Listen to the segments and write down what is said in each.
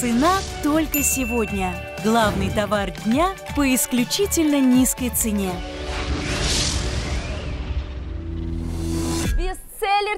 Цена только сегодня. Главный товар дня по исключительно низкой цене.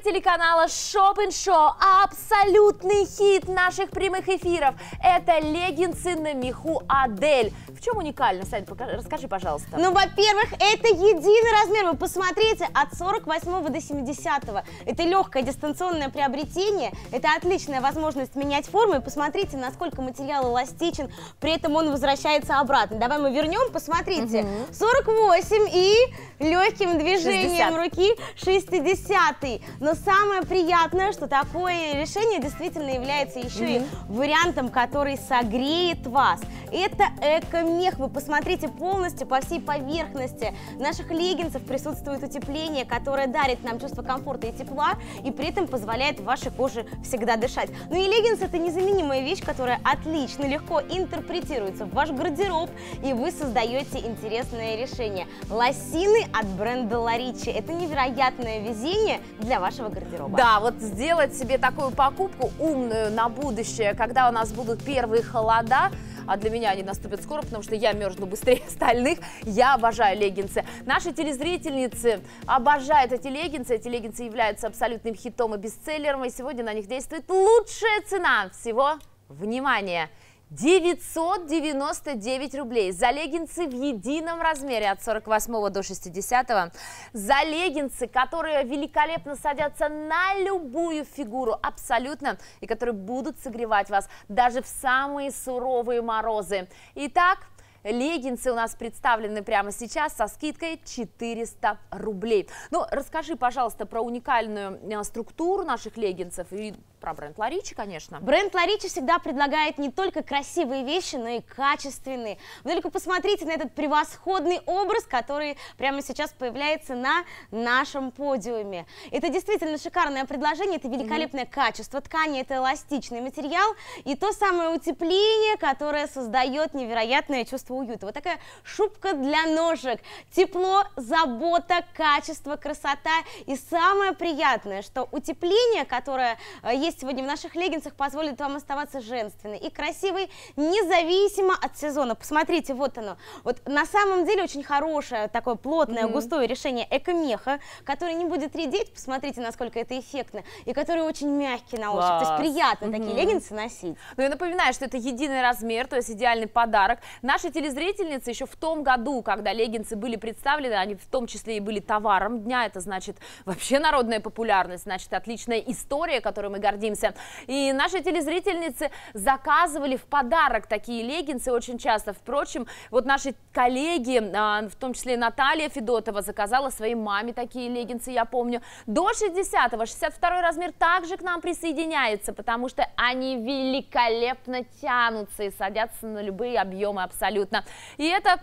Трейлер телеканала Шопин Шоу – абсолютный хит наших прямых эфиров. Это леггинсы на меху Адель. В чем уникально, Сань, покажи, расскажи, пожалуйста. Ну, во-первых, это единый размер. Вы посмотрите, от 48 до 70. -го. Это легкое дистанционное приобретение. Это отличная возможность менять форму. И посмотрите, насколько материал эластичен. При этом он возвращается обратно. Давай мы вернем, посмотрите. Угу. 48 и легким движением 60. руки 60. -й. Но самое приятное, что такое решение действительно является еще mm -hmm. и вариантом, который согреет вас. Это эко-мех. Вы посмотрите полностью по всей поверхности наших леггинсов присутствует утепление, которое дарит нам чувство комфорта и тепла, и при этом позволяет вашей коже всегда дышать. Ну и леггинс это незаменимая вещь, которая отлично, легко интерпретируется в ваш гардероб, и вы создаете интересное решение. Лосины от бренда Ларичи. Это невероятное везение для вашего гардероба. Да, вот сделать себе такую покупку умную на будущее, когда у нас будут первые холода, а для меня они наступят скоро, потому что я мерзну быстрее остальных. Я обожаю леггинсы. Наши телезрительницы обожают эти леггинсы. Эти леггинсы являются абсолютным хитом и бестселлером, и сегодня на них действует лучшая цена. Всего, внимание, 999 рублей. За леггинсы в едином размере от 48 до 60. -го. За леггинсы, которые великолепно садятся на любую фигуру абсолютно и которые будут согревать вас даже в самые суровые морозы. Итак, Леггинсы у нас представлены прямо сейчас со скидкой 400 рублей. Ну, расскажи, пожалуйста, про уникальную э, структуру наших леггинсов и про бренд Ларичи, конечно. Бренд Ларичи всегда предлагает не только красивые вещи, но и качественные. Вы ну только посмотрите на этот превосходный образ, который прямо сейчас появляется на нашем подиуме. Это действительно шикарное предложение, это великолепное mm -hmm. качество ткани, это эластичный материал и то самое утепление, которое создает невероятное чувство уюта. Вот такая шубка для ножек. Тепло, забота, качество, красота. И самое приятное, что утепление, которое э, есть есть сегодня в наших леггинсах позволит вам оставаться женственной и красивой, независимо от сезона. Посмотрите, вот оно. Вот на самом деле очень хорошее, такое плотное, mm -hmm. густое решение эко меха, который не будет редеть, посмотрите, насколько это эффектно, и который очень мягкий на ощупь, Класс. то есть приятно mm -hmm. такие леггинсы носить. Ну, я напоминаю, что это единый размер, то есть идеальный подарок. Наши телезрительницы еще в том году, когда леггинсы были представлены, они в том числе и были товаром дня, это значит вообще народная популярность, значит отличная история, которой мы гордимся гордимся. И наши телезрительницы заказывали в подарок такие леггинсы очень часто. Впрочем, вот наши коллеги, а, в том числе Наталья Федотова, заказала своей маме такие леггинсы, я помню. До 60-го, 62-й размер также к нам присоединяется, потому что они великолепно тянутся и садятся на любые объемы абсолютно. И это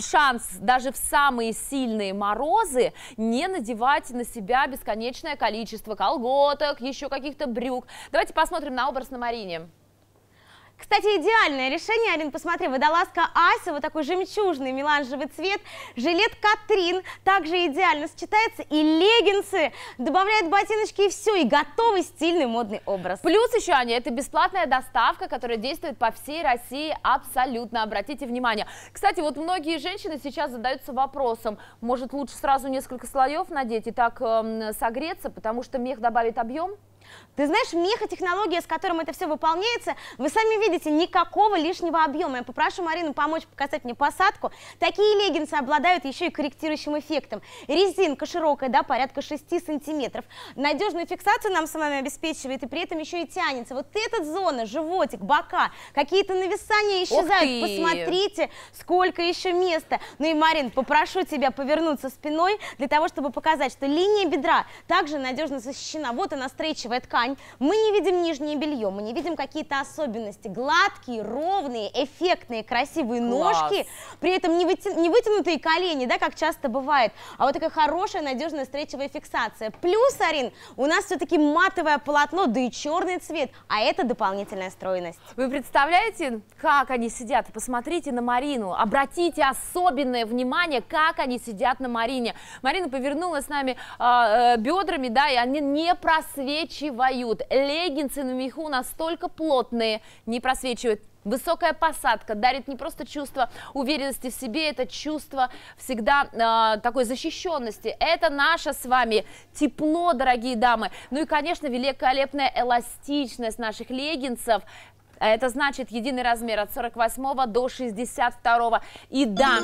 шанс даже в самые сильные морозы не надевать на себя бесконечное количество колготок, еще каких-то брюк, звук. Давайте посмотрим на образ на Марине. Кстати, идеальное решение, Арин, посмотри, водолазка Ася, вот такой жемчужный меланжевый цвет, жилет Катрин также идеально сочетается, и леггинсы добавляют ботиночки, и все, и готовый стильный модный образ. Плюс еще, Аня, это бесплатная доставка, которая действует по всей России абсолютно, обратите внимание. Кстати, вот многие женщины сейчас задаются вопросом, может лучше сразу несколько слоев надеть и так э, согреться, потому что мех добавит объем? Ты знаешь, мехотехнология, с которым это все выполняется, вы сами видите, никакого лишнего объема. Я попрошу Марину помочь показать мне посадку. Такие леггинсы обладают еще и корректирующим эффектом. Резинка широкая, да, порядка 6 сантиметров. Надежную фиксацию нам с вами обеспечивает и при этом еще и тянется. Вот эта зона, животик, бока, какие-то нависания исчезают. Посмотрите, сколько еще места. Ну и, Марин, попрошу тебя повернуться спиной для того, чтобы показать, что линия бедра также надежно защищена. Вот она стрейчевая шелковая ткань, мы не видим нижнее белье, мы не видим какие-то особенности. Гладкие, ровные, эффектные, красивые Класс. ножки, при этом не, вытя... не вытянутые колени, да, как часто бывает, а вот такая хорошая, надежная стречевая фиксация. Плюс, Арин, у нас все-таки матовое полотно, да и черный цвет, а это дополнительная стройность. Вы представляете, как они сидят? Посмотрите на Марину, обратите особенное внимание, как они сидят на Марине. Марина повернулась с нами а, э, э, бедрами, да, и они не просвечивают отпочивают. Леггинсы на меху настолько плотные, не просвечивают Высокая посадка дарит не просто чувство уверенности в себе, это чувство всегда э, такой защищенности. Это наше с вами тепло, дорогие дамы. Ну и, конечно, великолепная эластичность наших леггинсов а это значит единый размер от 48 до 62. И да,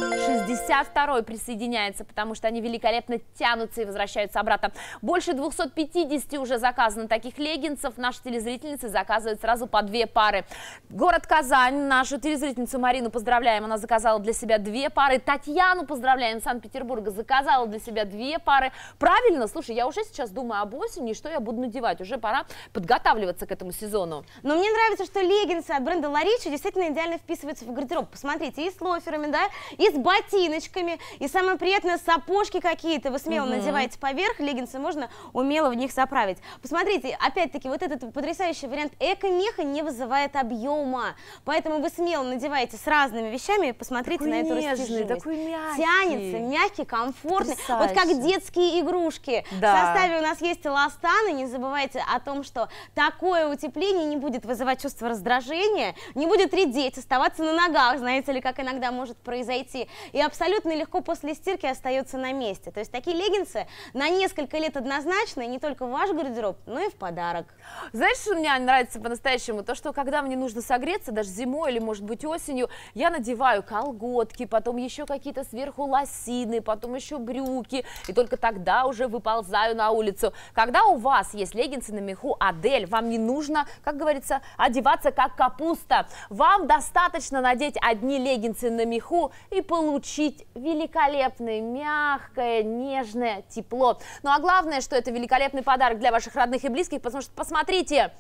62 присоединяется, потому что они великолепно тянутся и возвращаются обратно. Больше 250 уже заказано таких леггинсов. Наши телезрительницы заказывают сразу по две пары. Город Казань. Нашу телезрительницу Марину поздравляем. Она заказала для себя две пары. Татьяну поздравляем. Санкт-Петербурга заказала для себя две пары. Правильно? Слушай, я уже сейчас думаю об осени, что я буду надевать. Уже пора подготавливаться к этому сезону. Но мне нравится, что леггинсы леггинсы от бренда Ларичи действительно идеально вписываются в гардероб. Посмотрите, и с лоферами, да, и с ботиночками, и самое приятное, сапожки какие-то вы смело угу. надеваете поверх, леггинсы можно умело в них заправить. Посмотрите, опять-таки, вот этот потрясающий вариант эко-меха не вызывает объема, поэтому вы смело надеваете с разными вещами, посмотрите такой на эту нежный, растяжимость. Такой мягкий. Тянется, мягкий, комфортный, Потрясающе. вот как детские игрушки. Да. В составе у нас есть эластаны, не забывайте о том, что такое утепление не будет вызывать чувство раздражения раздражение, не будет редеть, оставаться на ногах, знаете ли, как иногда может произойти, и абсолютно легко после стирки остается на месте. То есть такие леггинсы на несколько лет однозначно, не только в ваш гардероб, но и в подарок. Знаешь, что мне нравится по-настоящему? То, что когда мне нужно согреться, даже зимой или, может быть, осенью, я надеваю колготки, потом еще какие-то сверху лосины, потом еще брюки, и только тогда уже выползаю на улицу. Когда у вас есть леггинсы на меху Адель, вам не нужно, как говорится, одеваться как капуста. Вам достаточно надеть одни леггинсы на меху и получить великолепное, мягкое, нежное тепло. Ну а главное, что это великолепный подарок для ваших родных и близких, потому что посмотрите,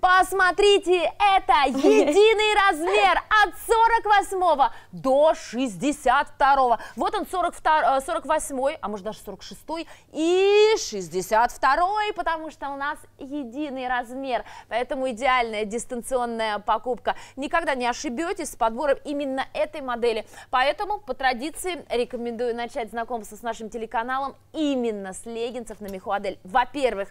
посмотрите, это единый размер от 48 до 62. Вот он 42, 48, э, а может даже 46 и 62, потому что у нас единый размер. Поэтому идеальная дистанционная дистанционная покупка. Никогда не ошибетесь с подбором именно этой модели. Поэтому, по традиции, рекомендую начать знакомство с нашим телеканалом именно с леггинсов на Михуадель. Во-первых,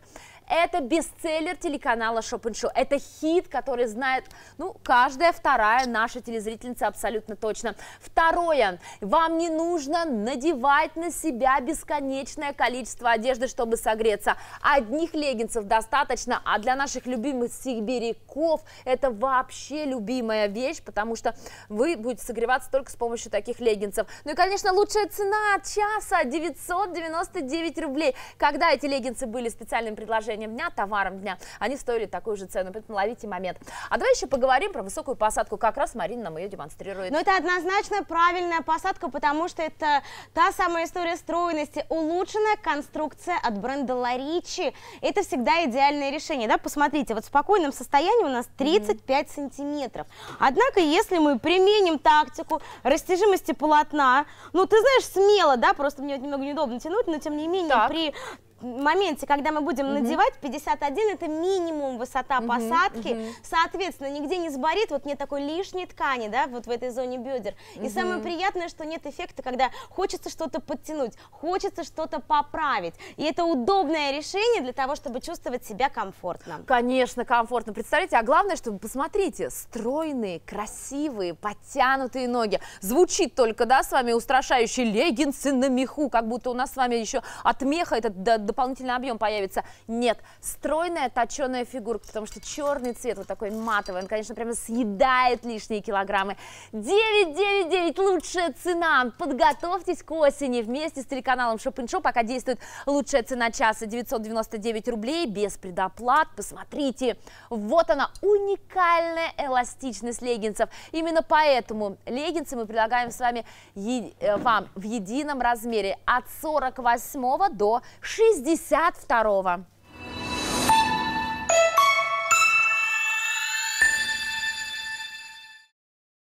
это бестселлер телеканала Шопеншоу. Это хит, который знает, ну, каждая вторая наша телезрительница абсолютно точно. Второе. Вам не нужно надевать на себя бесконечное количество одежды, чтобы согреться. Одних леггинсов достаточно, а для наших любимых сибиряков это вообще любимая вещь, потому что вы будете согреваться только с помощью таких леггинсов. Ну и, конечно, лучшая цена от часа 999 рублей. Когда эти леггинсы были специальным предложением, предложением дня, товаром дня. Они стоили такую же цену, поэтому ловите момент. А давай еще поговорим про высокую посадку. Как раз Марина нам ее демонстрирует. Но ну, это однозначно правильная посадка, потому что это та самая история стройности, улучшенная конструкция от бренда Ларичи. Это всегда идеальное решение. Да? Посмотрите, вот в спокойном состоянии у нас 35 mm -hmm. сантиметров. Однако, если мы применим тактику растяжимости полотна, ну, ты знаешь, смело, да, просто мне вот немного неудобно тянуть, но тем не менее, так. при моменте, когда мы будем угу. надевать, 51 это минимум высота угу, посадки, угу. соответственно, нигде не сборит вот нет такой лишней ткани, да, вот в этой зоне бедер. Угу. И самое приятное, что нет эффекта, когда хочется что-то подтянуть, хочется что-то поправить. И это удобное решение для того, чтобы чувствовать себя комфортно. Конечно, комфортно. Представляете, а главное, чтобы посмотрите, стройные, красивые, подтянутые ноги. Звучит только, да, с вами устрашающий леггинсы на меху, как будто у нас с вами еще от меха этот дополнительный объем появится. Нет, стройная точеная фигурка, потому что черный цвет, вот такой матовый, он, конечно, прямо съедает лишние килограммы. 999 лучшая цена. Подготовьтесь к осени вместе с телеканалом Shop Shop, пока действует лучшая цена часа 999 рублей без предоплат. Посмотрите, вот она, уникальная эластичность леггинсов. Именно поэтому леггинсы мы предлагаем с вами э, вам в едином размере от 48 до 60 62